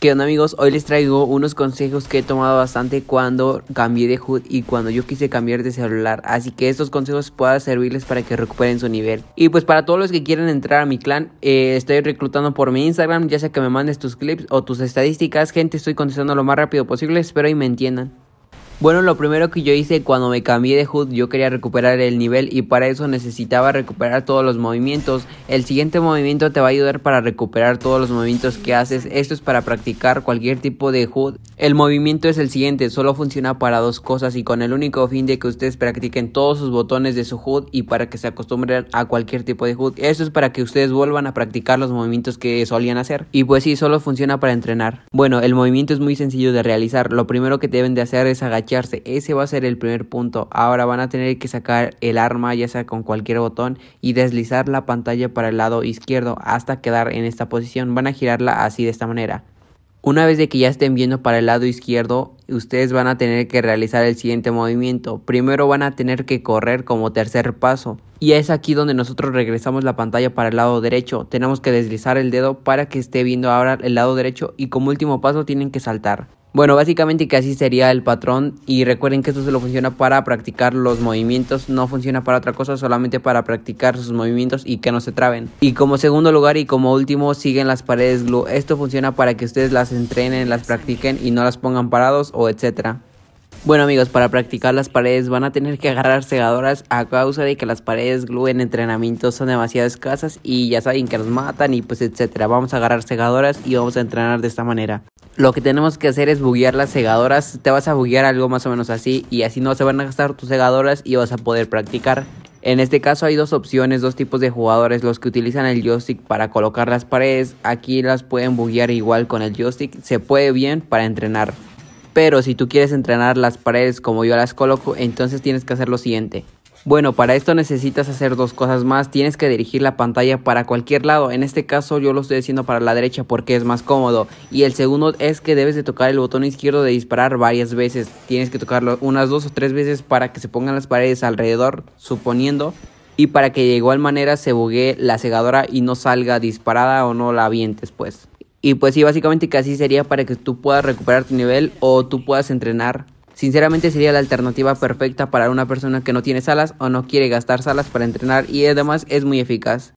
¿Qué onda amigos? Hoy les traigo unos consejos que he tomado bastante cuando cambié de HUD y cuando yo quise cambiar de celular. Así que estos consejos puedan servirles para que recuperen su nivel. Y pues para todos los que quieren entrar a mi clan, eh, estoy reclutando por mi Instagram, ya sea que me mandes tus clips o tus estadísticas. Gente, estoy contestando lo más rápido posible, espero y me entiendan. Bueno, lo primero que yo hice cuando me cambié de HUD, yo quería recuperar el nivel y para eso necesitaba recuperar todos los movimientos. El siguiente movimiento te va a ayudar para recuperar todos los movimientos que haces. Esto es para practicar cualquier tipo de HUD el movimiento es el siguiente, solo funciona para dos cosas y con el único fin de que ustedes practiquen todos sus botones de su HUD y para que se acostumbren a cualquier tipo de HUD. Eso es para que ustedes vuelvan a practicar los movimientos que solían hacer. Y pues sí, solo funciona para entrenar. Bueno, el movimiento es muy sencillo de realizar. Lo primero que deben de hacer es agacharse. Ese va a ser el primer punto. Ahora van a tener que sacar el arma, ya sea con cualquier botón, y deslizar la pantalla para el lado izquierdo hasta quedar en esta posición. Van a girarla así de esta manera. Una vez de que ya estén viendo para el lado izquierdo, ustedes van a tener que realizar el siguiente movimiento. Primero van a tener que correr como tercer paso. Y es aquí donde nosotros regresamos la pantalla para el lado derecho. Tenemos que deslizar el dedo para que esté viendo ahora el lado derecho y como último paso tienen que saltar. Bueno, básicamente que así sería el patrón y recuerden que esto solo funciona para practicar los movimientos, no funciona para otra cosa, solamente para practicar sus movimientos y que no se traben. Y como segundo lugar y como último siguen las paredes glue, esto funciona para que ustedes las entrenen, las practiquen y no las pongan parados o etcétera. Bueno amigos, para practicar las paredes van a tener que agarrar segadoras a causa de que las paredes glue en entrenamiento son demasiado escasas y ya saben que las matan y pues etcétera. Vamos a agarrar segadoras y vamos a entrenar de esta manera lo que tenemos que hacer es buguear las segadoras. Te vas a buguear algo más o menos así y así no se van a gastar tus segadoras y vas a poder practicar. En este caso hay dos opciones, dos tipos de jugadores, los que utilizan el joystick para colocar las paredes, aquí las pueden buguear igual con el joystick, se puede bien para entrenar. Pero si tú quieres entrenar las paredes como yo las coloco, entonces tienes que hacer lo siguiente. Bueno, para esto necesitas hacer dos cosas más. Tienes que dirigir la pantalla para cualquier lado. En este caso yo lo estoy haciendo para la derecha porque es más cómodo. Y el segundo es que debes de tocar el botón izquierdo de disparar varias veces. Tienes que tocarlo unas dos o tres veces para que se pongan las paredes alrededor, suponiendo. Y para que de igual manera se bugue la cegadora y no salga disparada o no la vientes, pues. Y pues sí, básicamente casi sería para que tú puedas recuperar tu nivel o tú puedas entrenar Sinceramente sería la alternativa perfecta para una persona que no tiene salas o no quiere gastar salas para entrenar y además es muy eficaz.